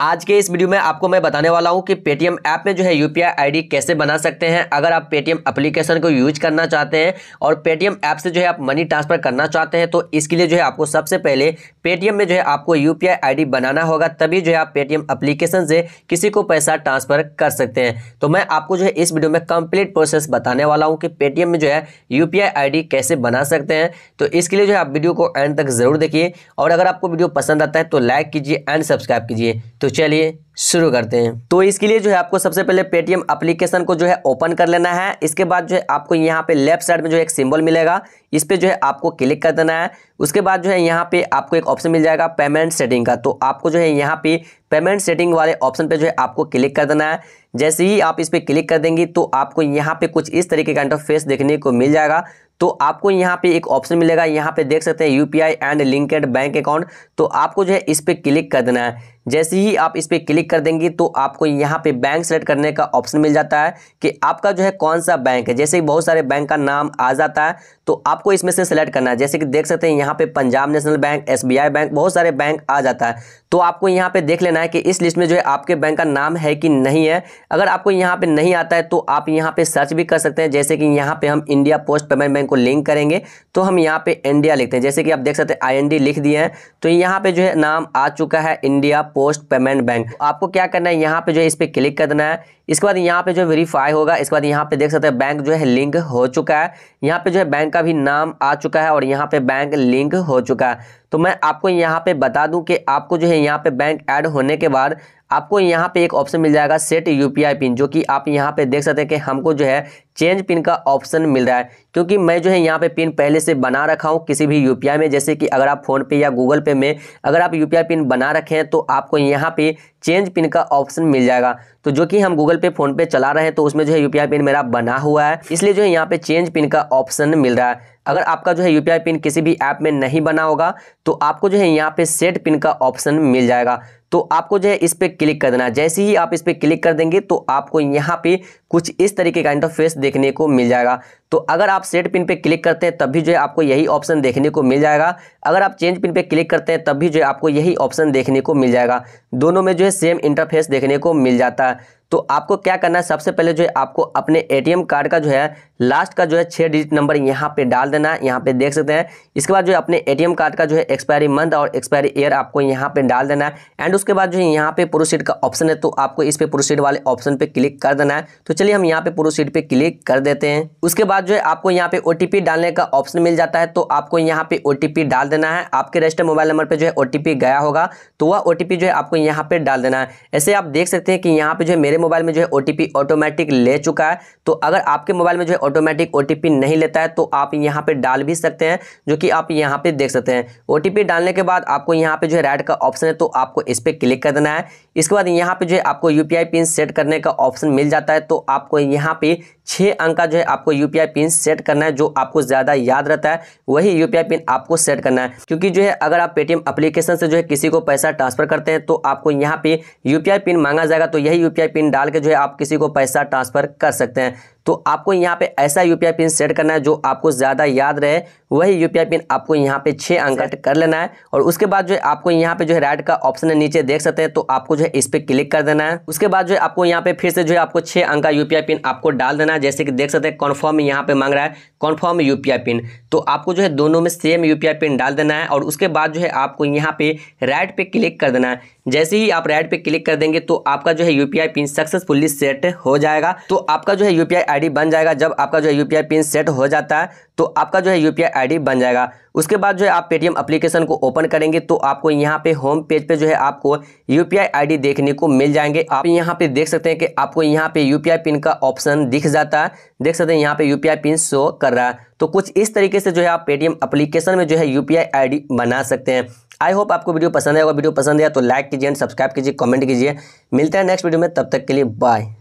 आज के इस वीडियो में आपको मैं बताने वाला हूं कि पेटीएम ऐप में जो है यूपीआई आईडी कैसे बना सकते हैं अगर आप पेटीएम एप्लीकेशन को यूज करना चाहते हैं और पेटीएम ऐप से जो है आप मनी ट्रांसफर करना चाहते हैं तो इसके लिए जो है आपको सबसे पहले पेटीएम में जो है आपको यूपीआई आईडी बनाना होगा तभी जो है आप पेटीएम अप्लीकेशन से किसी को पैसा ट्रांसफर कर सकते हैं तो मैं आपको जो है इस वीडियो में कंप्लीट प्रोसेस बताने वाला हूँ कि पेटीएम में जो है यू पी कैसे बना सकते हैं तो इसके लिए जो है आप वीडियो को एंड तक जरूर देखिए और अगर आपको वीडियो पसंद आता है तो लाइक कीजिए एंड सब्सक्राइब कीजिए तो तो चलिए शुरू करते हैं तो इसके लिए जो है आपको सबसे पहले पेटीएम एप्लीकेशन को जो है ओपन कर लेना है इसके बाद जो है आपको यहाँ पे लेफ्ट साइड में जो एक सिंबल मिलेगा इस पर जो है आपको क्लिक कर देना है उसके बाद जो है यहाँ पे आपको एक ऑप्शन मिल जाएगा पेमेंट सेटिंग का तो आपको जो है यहाँ पे पेमेंट सेटिंग वाले ऑप्शन पर जो है आपको क्लिक कर देना है जैसे ही आप इस पर क्लिक कर देंगी तो आपको यहाँ पे कुछ इस तरीके का इंटरफेस देखने को मिल जाएगा तो आपको यहाँ पे एक ऑप्शन मिलेगा यहाँ पे देख सकते हैं UPI and linked bank account तो आपको जो है इस पर क्लिक कर देना है जैसे ही आप इस पर क्लिक कर देंगे तो आपको यहाँ पे बैंक सेलेक्ट करने का ऑप्शन मिल जाता है कि आपका जो है कौन सा बैंक है जैसे बहुत सारे बैंक का नाम आ जाता है तो आपको इसमें से सेलेक्ट करना है जैसे कि देख सकते हैं यहाँ पे Punjab national bank Yes bank बहुत सारे बैंक आ जाता है तो आपको यहाँ पे देख लेना है कि इस लिस्ट में जो है आपके बैंक का नाम है कि नहीं है अगर आपको यहाँ पे नहीं आता है तो आप यहाँ पे सर्च भी कर सकते हैं जैसे कि यहाँ पे हम इंडिया पोस्ट पेमेंट बैंक को लिंक करेंगे तो हम यहाँ पे इंडिया लिखते हैं जैसे कि आप देख सकते हैं आई लिख दिए हैं तो यहाँ पे जो है नाम आ चुका है इंडिया पोस्ट पेमेंट बैंक आपको क्या करना है यहाँ पे जो है इस पर क्लिक करना है इसके बाद यहाँ पे जो वेरीफाई होगा इसके बाद यहाँ पे देख सकते हैं बैंक जो है लिंक हो चुका है यहाँ पे जो है बैंक का भी नाम आ चुका है और यहाँ पे बैंक लिंक हो चुका है तो मैं आपको यहाँ पे बता दूं कि आपको जो है यहाँ पे बैंक ऐड होने के बाद आपको यहाँ पे एक ऑप्शन मिल जाएगा सेट यूपीआई पिन जो कि आप यहाँ पे देख सकते हैं कि हमको जो है चेंज पिन का ऑप्शन मिल रहा है क्योंकि मैं जो है यहाँ पे पिन पहले से बना रखा हूँ किसी भी यूपीआई में जैसे कि अगर आप फोन पे या गूगल पे में अगर आप यूपीआई पिन बना रखें तो आपको यहाँ पे चेंज पिन का ऑप्शन मिल जाएगा तो जो कि हम गूगल गूगल पे फोन पे चला रहे हैं तो उसमें जो है यूपीआई पिन मेरा बना हुआ है इसलिए जो है यहाँ पे चेंज पिन का ऑप्शन मिल रहा है अगर आपका जो है यूपीआई पिन किसी भी ऐप में नहीं बना होगा तो आपको जो है यहाँ पे सेट पिन का ऑप्शन मिल जाएगा तो आपको जो है इस पर क्लिक कर देना जैसे ही आप इस पर क्लिक कर देंगे तो आपको यहाँ पे कुछ इस तरीके का इंटरफेस देखने को मिल जाएगा तो अगर आप सेट पिन पे क्लिक करते हैं तब भी जो है आपको यही ऑप्शन देखने को मिल जाएगा अगर आप चेंज पिन पे क्लिक करते हैं तब भी जो है आपको यही ऑप्शन देखने को मिल जाएगा दोनों में जो है सेम इंटरफेस देखने को मिल जाता है तो आपको क्या करना है सबसे पहले जो है आपको अपने एटीएम कार्ड का जो है लास्ट का जो है छः डिजिट नंबर यहाँ पे डाल देना है यहाँ पे देख सकते हैं इसके बाद जो है अपने एटीएम कार्ड का जो है एक्सपायरी मंथ और एक्सपायरी ईयर आपको यहाँ पे डाल देना है एंड उसके बाद जो है यहाँ पे प्रोसीड का ऑप्शन है तो आपको इस पे प्रोसीड वाले ऑप्शन पे क्लिक कर देना है तो चलिए हम यहाँ पे प्रोसीड पे क्लिक कर देते हैं उसके बाद जो है आपको यहाँ पे ओ डालने का ऑप्शन मिल जाता है तो आपको यहाँ पे ओ डाल देना है आपके रजिस्टर मोबाइल नंबर पर जो है ओ गया होगा तो वह ओ जो है आपको यहाँ पे डाल देना है ऐसे आप देख सकते हैं कि यहाँ पे जो है मेरे मोबाइल में जो है ओ ऑटोमेटिक ले चुका है तो अगर आपके मोबाइल में जो है ऑटोमेटिक ओ नहीं लेता है तो आप यहाँ पर डाल भी सकते हैं जो कि आप यहाँ पर देख सकते हैं ओ डालने के बाद आपको यहाँ पर जो है रेड का ऑप्शन है तो आपको इस पर क्लिक कर देना है इसके बाद यहाँ पे जो है आपको यू पिन सेट करने का ऑप्शन मिल जाता है तो आपको यहाँ पे छः अंक का जो है आपको यू पिन सेट करना है जो आपको ज़्यादा याद रहता है वही यू पिन आपको सेट करना है क्योंकि जो है अगर आप पेटीएम अप्लीकेशन से जो है किसी को पैसा ट्रांसफर करते हैं तो आपको यहाँ पे यू पिन मांगा जाएगा तो यही यू पिन डाल के जो है आप किसी को पैसा ट्रांसफर कर सकते हैं तो आपको यहाँ पे ऐसा यू पिन सेट करना है जो आपको ज़्यादा याद रहे वही यू पिन आपको यहाँ पे छः अंक कर लेना है और उसके बाद जो है आपको यहाँ पे जो है राइट का ऑप्शन है नीचे देख सकते हैं तो आपको जो है है इस पर क्लिक कर देना है उसके बाद जो है आपको यहाँ पे फिर से जो है आपको छह अंक का यूपीआई पिन आपको डाल देना है जैसे कि देख सकते हैं कन्फर्म यहाँ पे मांग रहा है कन्फर्म यूपीआई पिन तो आपको जो है दोनों में सेम यूपीआई पिन डाल देना है और उसके बाद जो है आपको यहाँ पे राइट पे क्लिक कर देना है जैसे ही आप राइट पे क्लिक कर देंगे तो आपका जो है यूपीआई पिन सक्सेसफुली सेट हो जाएगा तो आपका जो है यूपीआई आईडी बन जाएगा जब आपका जो है यूपीआई पिन सेट हो जाता है तो आपका जो है यूपीआई आईडी बन जाएगा उसके बाद जो है आप पेटीएम एप्लीकेशन को ओपन करेंगे तो आपको यहाँ पे होम पेज पे जो है आपको यूपीआई आईडी देखने को मिल जाएंगे आप यहाँ पे देख सकते हैं कि आपको यहाँ पे यूपीआई पिन का ऑप्शन दिख जाता है देख सकते हैं यहाँ पे यूपीआई पिन शो कर रहा है तो कुछ इस तरीके से जो है आप पेटीएम अप्लीकेशन में जो है यूपीआई आई बना सकते हैं आई होप आपको वीडियो पसंद आएगा वीडियो पसंद आया तो लाइक कीजिए एंड सब्सक्राइब कीजिए कमेंट कीजिए मिलते हैं नेक्स्ट वीडियो में तब तक के लिए बाय